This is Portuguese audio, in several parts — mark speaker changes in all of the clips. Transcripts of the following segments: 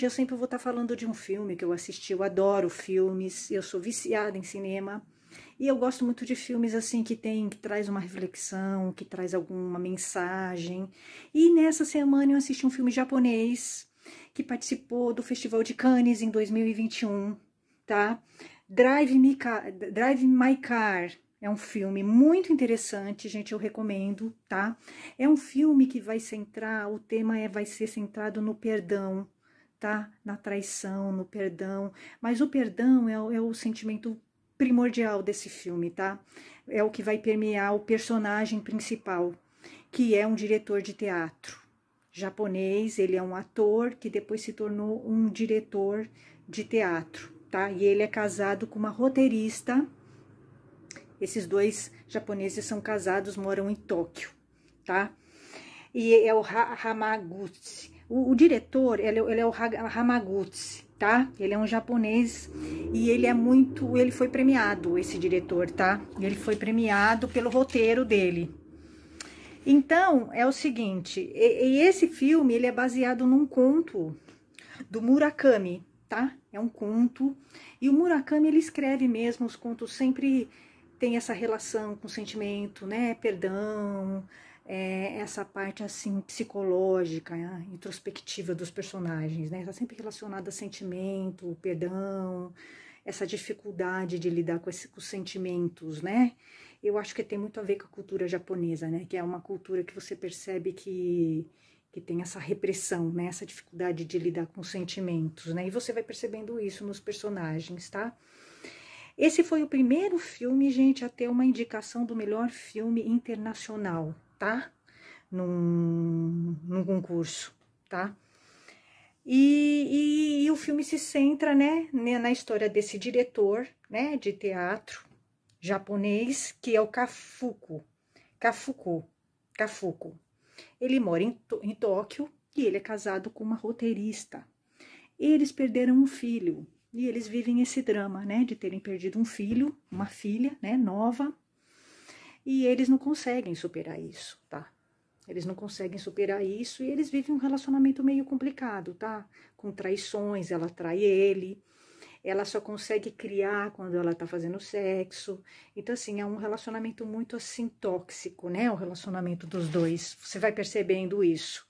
Speaker 1: eu sempre vou estar falando de um filme que eu assisti, eu adoro filmes, eu sou viciada em cinema. E eu gosto muito de filmes assim que tem, que traz uma reflexão, que traz alguma mensagem. E nessa semana eu assisti um filme japonês que participou do Festival de Cannes em 2021, tá? Drive, Me Car, Drive My Car é um filme muito interessante, gente, eu recomendo, tá? É um filme que vai centrar, o tema é vai ser centrado no perdão tá na traição, no perdão, mas o perdão é, é o sentimento primordial desse filme, tá? É o que vai permear o personagem principal, que é um diretor de teatro japonês, ele é um ator que depois se tornou um diretor de teatro, tá? E ele é casado com uma roteirista. Esses dois japoneses são casados, moram em Tóquio, tá? E é o Hamaguchi, o, diretor, ele, é, ele, é o Hamaguchi, tá? Ele é um japonês e ele é muito, ele foi premiado, esse diretor, tá? Ele foi premiado pelo roteiro dele. Então, é o seguinte, e, e esse filme, ele é baseado num conto do Murakami, tá? É um conto, e o Murakami, ele escreve mesmo os contos, sempre tem essa relação com sentimento, né? Perdão, é, essa parte assim psicológica, né? introspectiva dos personagens, né? Está sempre relacionada a sentimento, perdão, essa dificuldade de lidar com, esse, com os sentimentos, né? Eu acho que tem muito a ver com a cultura japonesa, né? Que é uma cultura que você percebe que que tem essa repressão, né? Essa dificuldade de lidar com os sentimentos, né? E você vai percebendo isso nos personagens, tá? Esse foi o primeiro filme, gente, a ter uma indicação do melhor filme internacional tá? Num, num concurso, tá? E, e, e, o filme se centra, né, na história desse diretor, né, de teatro japonês, que é o Kafuku, Kafuku, Kafuku. Ele mora em, em Tóquio e ele é casado com uma roteirista. Eles perderam um filho e eles vivem esse drama, né, de terem perdido um filho, uma filha, né, nova, e eles não conseguem superar isso, tá? Eles não conseguem superar isso e eles vivem um relacionamento meio complicado, tá? Com traições, ela trai ele, ela só consegue criar quando ela tá fazendo sexo. Então, assim, é um relacionamento muito assim tóxico, né? O relacionamento dos dois. Você vai percebendo isso.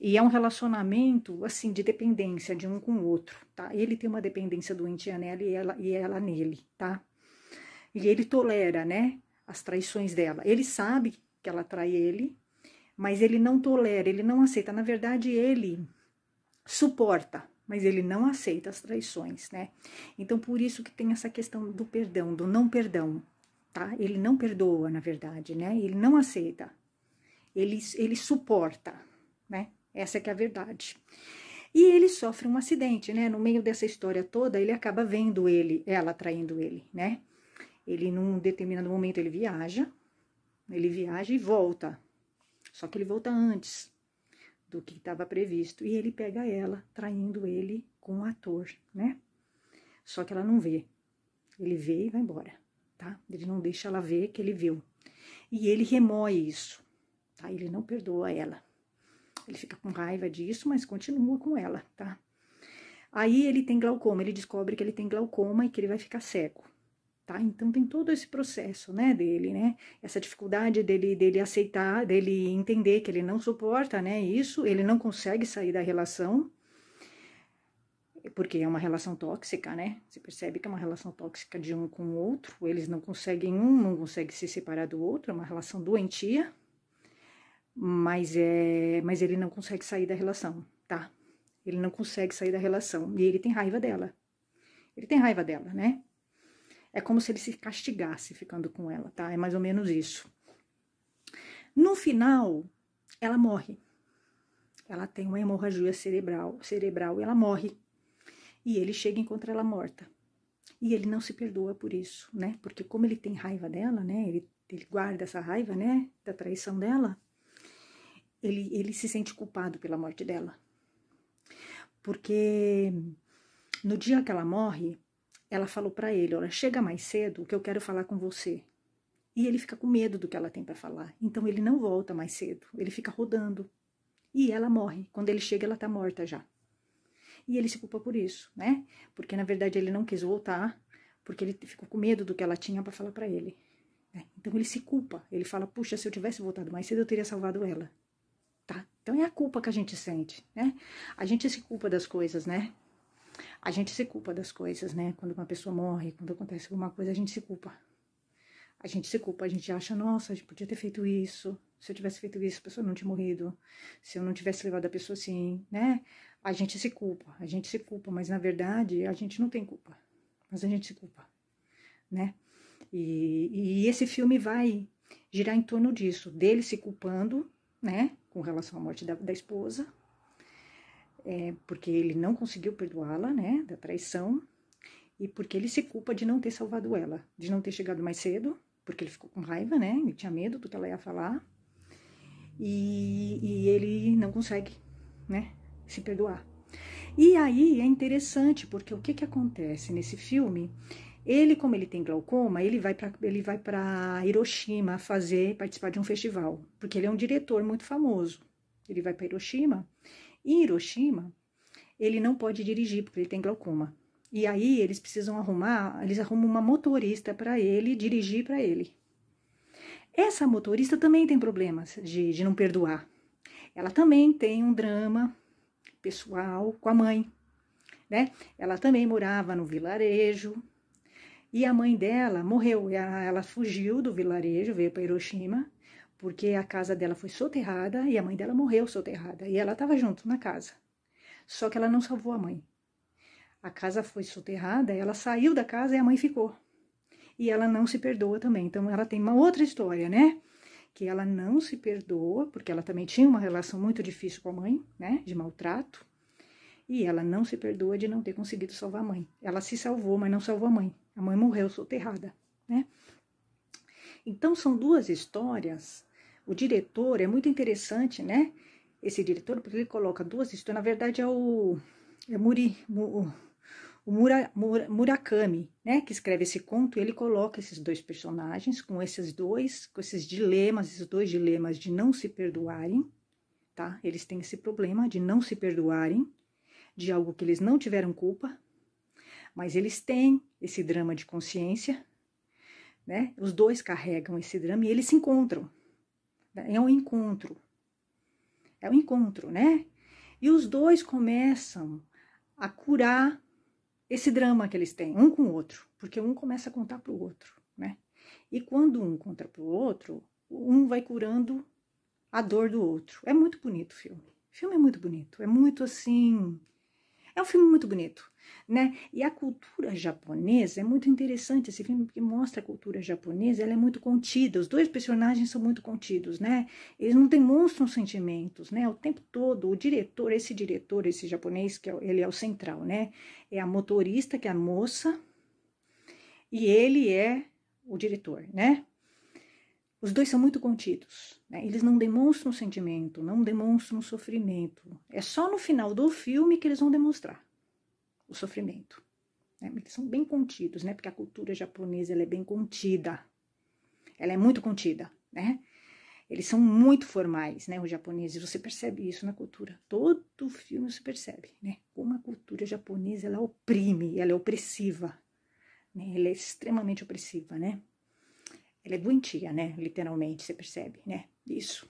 Speaker 1: E é um relacionamento, assim, de dependência de um com o outro, tá? Ele tem uma dependência doentia nela e ela, e ela nele, tá? E ele tolera, né? as traições dela. Ele sabe que ela trai ele, mas ele não tolera, ele não aceita. Na verdade, ele suporta, mas ele não aceita as traições, né? Então, por isso que tem essa questão do perdão, do não perdão, tá? Ele não perdoa, na verdade, né? Ele não aceita. Ele, ele suporta, né? Essa é que é a verdade. E ele sofre um acidente, né? No meio dessa história toda, ele acaba vendo ele, ela traindo ele, né? Ele, num determinado momento, ele viaja, ele viaja e volta. Só que ele volta antes do que estava previsto. E ele pega ela, traindo ele com o um ator, né? Só que ela não vê. Ele vê e vai embora, tá? Ele não deixa ela ver que ele viu. E ele remoe isso, tá? Ele não perdoa ela. Ele fica com raiva disso, mas continua com ela, tá? Aí ele tem glaucoma, ele descobre que ele tem glaucoma e que ele vai ficar cego. Tá? Então tem todo esse processo, né, dele, né? Essa dificuldade dele dele aceitar, dele entender que ele não suporta, né, isso, ele não consegue sair da relação. Porque é uma relação tóxica, né? Você percebe que é uma relação tóxica de um com o outro, eles não conseguem um, não consegue se separar do outro, é uma relação doentia. Mas é, mas ele não consegue sair da relação, tá? Ele não consegue sair da relação e ele tem raiva dela. Ele tem raiva dela, né? É como se ele se castigasse ficando com ela, tá? É mais ou menos isso. No final, ela morre. Ela tem uma hemorragia cerebral, cerebral e ela morre. E ele chega e encontra ela morta. E ele não se perdoa por isso, né? Porque como ele tem raiva dela, né? Ele, ele guarda essa raiva, né? Da traição dela. Ele, ele se sente culpado pela morte dela. Porque no dia que ela morre, ela falou para ele: Olha, chega mais cedo que eu quero falar com você. E ele fica com medo do que ela tem para falar. Então ele não volta mais cedo, ele fica rodando. E ela morre. Quando ele chega, ela tá morta já. E ele se culpa por isso, né? Porque na verdade ele não quis voltar, porque ele ficou com medo do que ela tinha para falar para ele. Né? Então ele se culpa. Ele fala: Puxa, se eu tivesse voltado mais cedo, eu teria salvado ela. Tá? Então é a culpa que a gente sente, né? A gente se culpa das coisas, né? a gente se culpa das coisas, né? Quando uma pessoa morre, quando acontece alguma coisa, a gente se culpa. A gente se culpa, a gente acha, nossa, a gente podia ter feito isso. Se eu tivesse feito isso, a pessoa não tinha morrido. Se eu não tivesse levado a pessoa assim, né? A gente se culpa, a gente se culpa, mas na verdade a gente não tem culpa. Mas a gente se culpa, né? E, e esse filme vai girar em torno disso, dele se culpando, né? Com relação à morte da, da esposa, é, porque ele não conseguiu perdoá-la, né, da traição, e porque ele se culpa de não ter salvado ela, de não ter chegado mais cedo, porque ele ficou com raiva, né, ele tinha medo do que ela ia falar, e, e ele não consegue, né, se perdoar. E aí é interessante, porque o que que acontece nesse filme? Ele, como ele tem glaucoma, ele vai para ele vai para Hiroshima fazer participar de um festival, porque ele é um diretor muito famoso. Ele vai para Hiroshima em Hiroshima, ele não pode dirigir porque ele tem glaucoma. E aí eles precisam arrumar, eles arrumam uma motorista para ele dirigir para ele. Essa motorista também tem problemas de, de não perdoar. Ela também tem um drama pessoal com a mãe, né? Ela também morava no vilarejo e a mãe dela morreu. Ela fugiu do vilarejo, veio para Hiroshima porque a casa dela foi soterrada e a mãe dela morreu soterrada e ela estava junto na casa. Só que ela não salvou a mãe. A casa foi soterrada, ela saiu da casa e a mãe ficou. E ela não se perdoa também. Então ela tem uma outra história, né? Que ela não se perdoa, porque ela também tinha uma relação muito difícil com a mãe, né? De maltrato. E ela não se perdoa de não ter conseguido salvar a mãe. Ela se salvou, mas não salvou a mãe. A mãe morreu soterrada, né? Então são duas histórias o diretor é muito interessante, né? Esse diretor, porque ele coloca duas histórias. Na verdade, é o, é Muri, o, Mura, Mura, Murakami, né? Que escreve esse conto. E ele coloca esses dois personagens com esses dois, com esses dilemas, esses dois dilemas de não se perdoarem, tá? Eles têm esse problema de não se perdoarem de algo que eles não tiveram culpa, mas eles têm esse drama de consciência, né? Os dois carregam esse drama e eles se encontram. Né? É um encontro. É um encontro, né? E os dois começam a curar esse drama que eles têm, um com o outro, porque um começa a contar para o outro, né? E quando um conta para o outro, um vai curando a dor do outro. É muito bonito o filme. O filme é muito bonito, é muito assim é um filme muito bonito. Né? E a cultura japonesa é muito interessante esse filme porque mostra a cultura japonesa, ela é muito contida. Os dois personagens são muito contidos, né? Eles não demonstram sentimentos, né? O tempo todo, o diretor, esse diretor, esse japonês que é, ele é o central, né? É a motorista que é a moça e ele é o diretor, né? Os dois são muito contidos, né? eles não demonstram sentimento, não demonstram sofrimento. É só no final do filme que eles vão demonstrar o sofrimento. Né? Eles são bem contidos, né? porque a cultura japonesa é bem contida. Ela é muito contida, né? Eles são muito formais, né? Os japoneses, você percebe isso na cultura. Todo filme você percebe, né? Como a cultura japonesa, ela oprime, ela é opressiva. Né? Ela é extremamente opressiva, né? Ela é doentia, né? Literalmente, você percebe, né? Isso.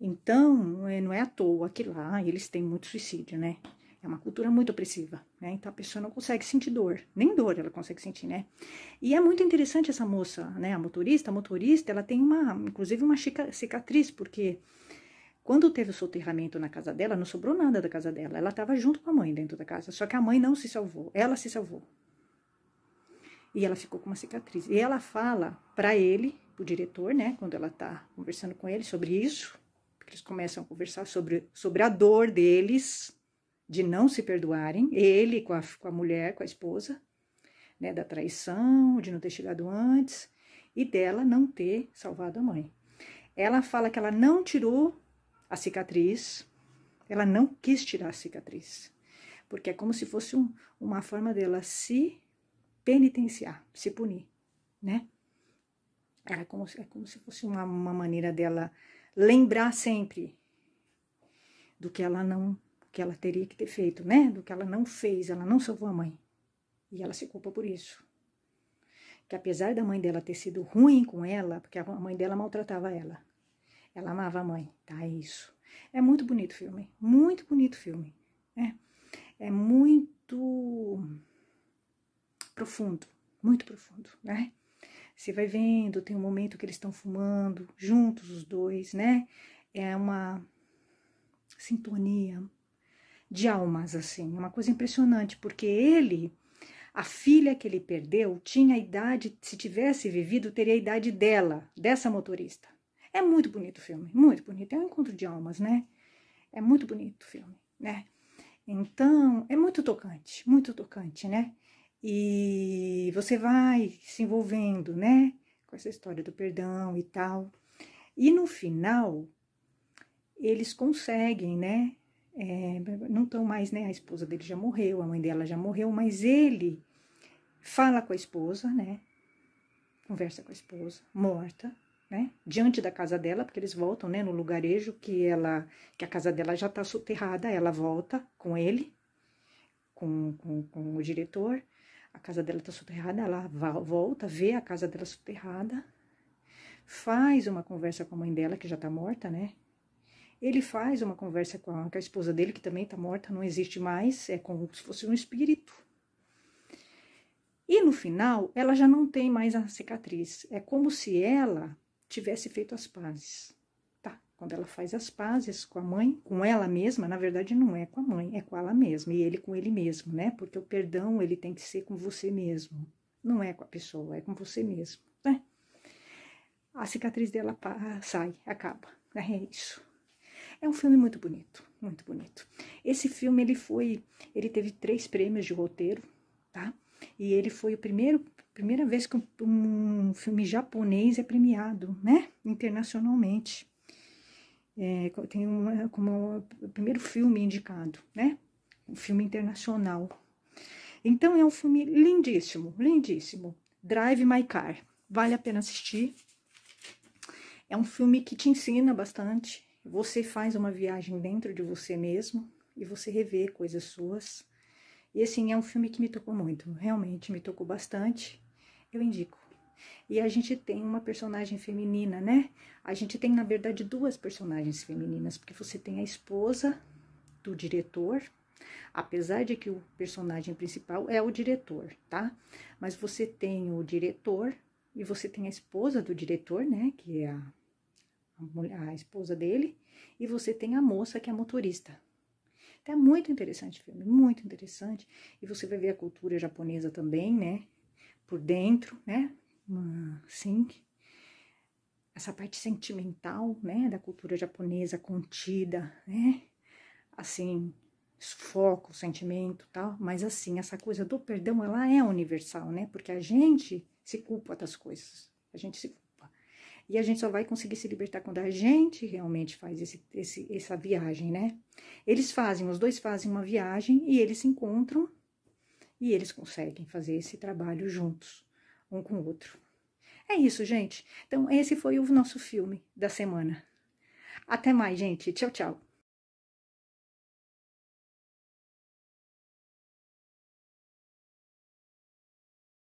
Speaker 1: Então, é, não é à toa que lá eles têm muito suicídio, né? É uma cultura muito opressiva, né? Então a pessoa não consegue sentir dor, nem dor ela consegue sentir, né? E é muito interessante essa moça, né? A motorista, a motorista, ela tem uma, inclusive uma cicatriz, porque quando teve o soterramento na casa dela, não sobrou nada da casa dela. Ela estava junto com a mãe dentro da casa, só que a mãe não se salvou, ela se salvou, e ela ficou com uma cicatriz. E ela fala para ele, o diretor, né, quando ela tá conversando com ele sobre isso, porque eles começam a conversar sobre, sobre a dor deles de não se perdoarem, ele com a, com a mulher, com a esposa, né, da traição, de não ter chegado antes e dela não ter salvado a mãe. Ela fala que ela não tirou a cicatriz, ela não quis tirar a cicatriz, porque é como se fosse um, uma forma dela se penitenciar, se punir, né? Era como se, é como se fosse uma, uma maneira dela lembrar sempre do que ela não, que ela teria que ter feito, né? Do que ela não fez, ela não salvou a mãe. E ela se culpa por isso. Que apesar da mãe dela ter sido ruim com ela, porque a mãe dela maltratava ela. Ela amava a mãe, tá? É isso. É muito bonito o filme, muito bonito o filme. É, é muito profundo, muito profundo, né? Você vai vendo, tem um momento que eles estão fumando juntos os dois, né? É uma sintonia de almas assim, é uma coisa impressionante, porque ele a filha que ele perdeu tinha a idade, se tivesse vivido, teria a idade dela, dessa motorista. É muito bonito o filme, muito bonito. É um encontro de almas, né? É muito bonito o filme, né? Então, é muito tocante, muito tocante, né? E você vai se envolvendo, né? Com essa história do perdão e tal. E no final, eles conseguem, né? É, não estão mais, né? A esposa dele já morreu, a mãe dela já morreu, mas ele fala com a esposa, né? Conversa com a esposa, morta, né? Diante da casa dela, porque eles voltam, né? No lugarejo que ela, que a casa dela já está soterrada, ela volta com ele, com, com, com o diretor a casa dela está soterrada, ela volta, vê a casa dela soterrada, faz uma conversa com a mãe dela, que já está morta, né? Ele faz uma conversa com a, com a esposa dele, que também está morta, não existe mais, é como se fosse um espírito. E no final, ela já não tem mais a cicatriz. É como se ela tivesse feito as pazes quando ela faz as pazes com a mãe, com ela mesma, na verdade não é com a mãe, é com ela mesma, e ele com ele mesmo, né? Porque o perdão, ele tem que ser com você mesmo, não é com a pessoa, é com você mesmo, né? A cicatriz dela sai, acaba, né? é isso. É um filme muito bonito, muito bonito. Esse filme, ele foi, ele teve três prêmios de roteiro, tá? E ele foi o primeiro, primeira vez que um filme japonês é premiado, né? Internacionalmente. É, tem uma, como o primeiro filme indicado, né? Um filme internacional. Então é um filme lindíssimo, lindíssimo. Drive My Car. Vale a pena assistir. É um filme que te ensina bastante. Você faz uma viagem dentro de você mesmo e você revê coisas suas. E assim, é um filme que me tocou muito, realmente me tocou bastante. Eu indico. E a gente tem uma personagem feminina, né? A gente tem, na verdade, duas personagens femininas, porque você tem a esposa do diretor, apesar de que o personagem principal é o diretor, tá? Mas você tem o diretor e você tem a esposa do diretor, né? Que é a, a, mulher, a esposa dele, e você tem a moça que é a motorista. Então, é muito interessante o filme, muito interessante. E você vai ver a cultura japonesa também, né? Por dentro, né? uma sink, essa parte sentimental, né, da cultura japonesa contida, né, assim, foco sentimento tal, mas assim, essa coisa do perdão, ela é universal, né, porque a gente se culpa das coisas, a gente se culpa, e a gente só vai conseguir se libertar quando a gente realmente faz esse, esse, essa viagem, né, eles fazem, os dois fazem uma viagem e eles se encontram e eles conseguem fazer esse trabalho juntos um com o outro. É isso, gente. Então, esse foi o nosso filme da semana. Até mais, gente. Tchau, tchau.